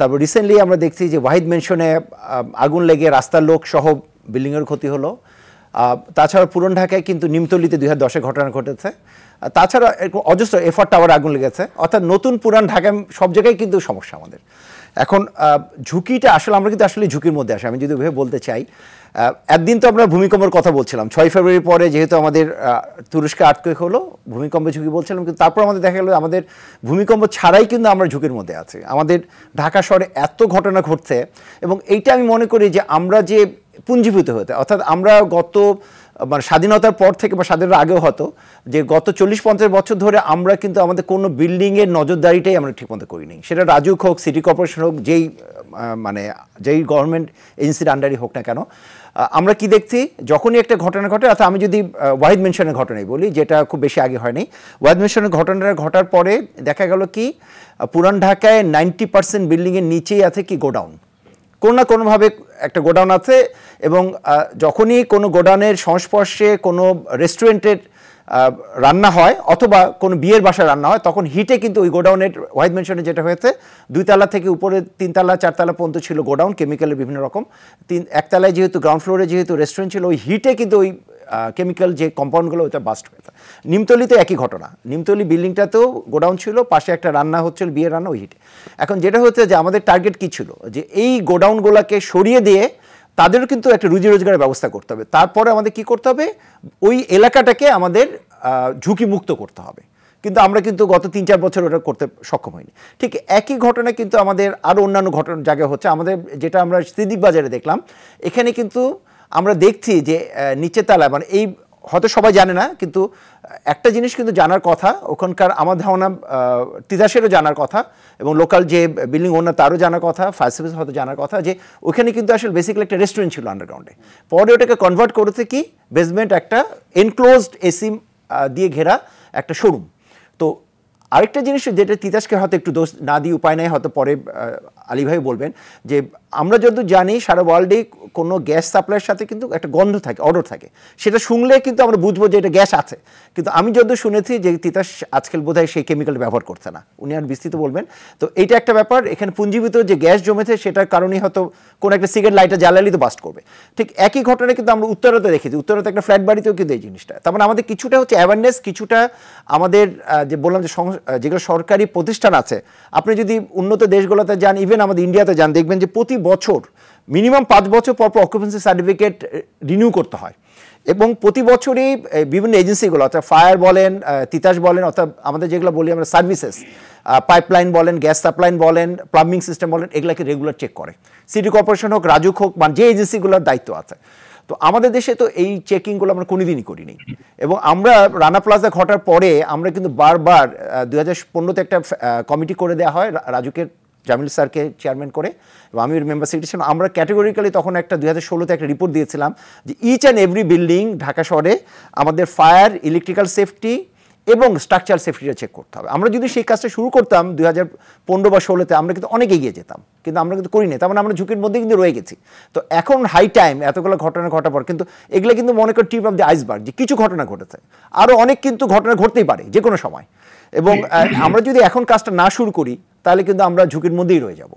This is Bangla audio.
তারপর রিসেন্টলি আমরা দেখছি যে ওয়াহিদ মেনশনে আগুন লেগে রাস্তার লোক সহ বিল্ডিংয়ের ক্ষতি হলো তাছাড়া পুরন ঢাকায় কিন্তু নিমতলিতে দুই হাজার ঘটনা ঘটেছে তাছাড়া এরকম অজস্র এফার টাওয়ার আগুন লেগেছে অর্থাৎ নতুন পুরান ঢাকায় সব জায়গায় কিন্তু সমস্যা আমাদের এখন ঝুঁকিটা আসলে আমরা কিন্তু আসলে ঝুঁকির মধ্যে আসি আমি যদি ওভাবে বলতে চাই একদিন তো আমরা ভূমিকম্পের কথা বলছিলাম ছয় ফেব্রুয়ারি পরে যেহেতু আমাদের তুরস্কে আটকে হলো ভূমিকম্পের ঝুঁকি বলছিলাম কিন্তু তারপর আমাদের দেখা গেলো আমাদের ভূমিকম্প ছাড়াই কিন্তু আমরা ঝুঁকির মধ্যে আছি আমাদের ঢাকা শহরে এত ঘটনা ঘটছে এবং এইটা আমি মনে করি যে আমরা যে পুঞ্জীভূত হতে অর্থাৎ আমরা গত মানে স্বাধীনতার পর থেকে বা স্বাধীনতার আগেও হতো যে গত চল্লিশ পঞ্চাশ বছর ধরে আমরা কিন্তু আমাদের কোনো বিল্ডিংয়ের নজরদারিটাই আমরা ঠিকমতো করিনি সেটা রাজুক হোক সিটি কর্পোরেশন হোক যেই মানে যেই গভর্নমেন্ট এজেন্সির আন্ডারই হোক না কেন আমরা কি দেখছি যখনই একটা ঘটনা ঘটে অর্থাৎ আমি যদি ওয়াহিদ মেনশনের ঘটনাই বলি যেটা খুব বেশি আগে হয়নি ওয়াহিদ মেনশনের ঘটনাটা ঘটার পরে দেখা গেল কি পুরান ঢাকায় নাইনটি পার্সেন্ট বিল্ডিংয়ের নিচেই আছে কি গোডাউন কোনো না কোনোভাবে একটা গোডাউন আছে এবং যখনই কোনো গোডাউনের সংস্পর্শে কোনো রেস্টুরেন্টের রান্না হয় অথবা কোনো বিয়ের বাসায় রান্না হয় তখন হিটে কিন্তু ওই গোডাউনের হোয়াইট মেনশনে যেটা হয়েছে দুইতলা থেকে উপরে তিনতলা চারতলা পর্যন্ত ছিল গোডাউন কেমিক্যালের বিভিন্ন রকম তিন একতলায় যেহেতু গ্রাউন্ড ফ্লোরে যেহেতু রেস্টুরেন্ট ছিল ওই হিটে কিন্তু ওই কেমিক্যাল যে কম্পাউন্ডগুলো ওটা বাস্ট হয়ে থাকে নিমতলিতে একই ঘটনা নিমতলি বিল্ডিংটাতেও গোডাউন ছিল পাশে একটা রান্না হচ্ছিল বিয়ের রান্না ওই হিটে এখন যেটা হচ্ছে যে আমাদের টার্গেট কী ছিল যে এই গোডাউনগুলোকে সরিয়ে দিয়ে তাদেরও কিন্তু একটা রুজি রোজগারের ব্যবস্থা করতে হবে তারপরে আমাদের কি করতে হবে ওই এলাকাটাকে আমাদের ঝুঁকিমুক্ত করতে হবে কিন্তু আমরা কিন্তু গত তিন চার বছর ওটা করতে সক্ষম হইনি ঠিক একই ঘটনা কিন্তু আমাদের আরও অন্যান্য ঘটনা জায়গায় হচ্ছে আমাদের যেটা আমরা সিদ্দিক বাজারে দেখলাম এখানে কিন্তু আমরা দেখছি যে নিচের তালা মানে এই হয়তো সবাই জানে না কিন্তু একটা জিনিস কিন্তু জানার কথা ওখানকার আমার ধারণা তিতাসেরও জানার কথা এবং লোকাল যে বিল্ডিং ওনার তারও জানার কথা ফায়ার সার্ভিস হয়তো জানার কথা যে ওইখানে কিন্তু আসলে বেসিক্যালি একটা রেস্টুরেন্ট ছিল আন্ডারগ্রাউন্ডে পরে ওটাকে কনভার্ট করেছে কি বেসমেন্ট একটা এনক্লোজড এসি দিয়ে ঘেরা একটা শোরুম তো আরেকটা জিনিস যেটা তিতাসকে হয়তো একটু দোষ না দিয়ে উপায় নেই হয়তো পরে আলী ভাই বলবেন যে আমরা যদি জানি সারা ওয়ার্ল্ডে কোনো গ্যাস সাপ্লাইয়ের সাথে কিন্তু একটা গন্ধ থাকে অর্ডার থাকে সেটা শুনলে কিন্তু আমরা বুঝবো যে এটা গ্যাস আছে কিন্তু আমি যদি শুনেছি যে তিতাস আজকাল বোধহয় সেই কেমিক্যাল ব্যবহার করছে না উনি আর বিস্তৃত বলবেন তো এইটা একটা ব্যাপার এখানে পুঞ্জীবিত যে গ্যাস জমেছে সেটার কারণেই হয়তো কোনো একটা সিগারেট লাইটার জ্বালালি তো বাস্ট করবে ঠিক একই ঘটনা কিন্তু আমরা উত্তরতে দেখেছি উত্তরতে একটা ফ্ল্যাট বাড়িতেও কিন্তু এই জিনিসটা তার মানে আমাদের কিছুটা হচ্ছে অ্যাওয়ারনেস কিছুটা আমাদের যে বললাম যে যেগুলো সরকারি প্রতিষ্ঠান আছে আপনি যদি উন্নত দেশগুলোতে যান ইভেন আমাদের ইন্ডিয়াতে যান দেখবেন যে প্রতি বছর মিনিমাম পাঁচ বছর পর পর অকুপেন্সি সার্টিফিকেট রিনিউ করতে হয় এবং প্রতি বছরই বিভিন্ন এজেন্সিগুলো অর্থাৎ ফায়ার বলেন তিতাস বলেন অর্থাৎ আমাদের যেগুলো বলি আমরা সার্ভিসেস পাইপলাইন বলেন গ্যাস সাপ্লাইন বলেন প্লাম্বিং সিস্টেম বলেন এগুলোকে রেগুলার চেক করে সিটি কর্পোরেশন হোক রাজুক হোক মানে যে এজেন্সিগুলোর দায়িত্ব আছে তো আমাদের দেশে তো এই চেকিংগুলো আমরা কোনোদিনই করিনি এবং আমরা রানা প্লাজা ঘটার পরে আমরা কিন্তু বারবার দু হাজার পনেরোতে একটা কমিটি করে দেওয়া হয় রাজুকের জামিল স্যারকে চেয়ারম্যান করে এবং আমি মেম্বার সেক্রেটারি ছিলাম আমরা ক্যাটেগরিক্যালি তখন একটা দুই হাজার ষোলোতে একটা রিপোর্ট দিয়েছিলাম যে each and every building Dhaka শহরে আমাদের ফায়ার ইলেকট্রিক্যাল সেফটি এবং স্ট্রাকচার সেফটিটা চেক করতে হবে আমরা যদি সেই কাজটা শুরু করতাম দুই হাজার পনেরো বা ষোলোতে আমরা কিন্তু অনেক এগিয়ে যেতাম কিন্তু আমরা কিন্তু করিনি তার মানে আমরা ঝুঁকির মধ্যে কিন্তু রয়ে গেছি তো এখন হাই টাইম এতগুলো ঘটনা ঘটার পর কিন্তু এগুলো কিন্তু মনে করি টিপ অফ দি আইসবার্গ যে কিছু ঘটনা ঘটেছে আরও অনেক কিন্তু ঘটনা ঘটতেই পারে যে কোনো সময় এবং আমরা যদি এখন কাজটা না শুরু করি তাহলে কিন্তু আমরা ঝুঁকির মধ্যেই রয়ে যাব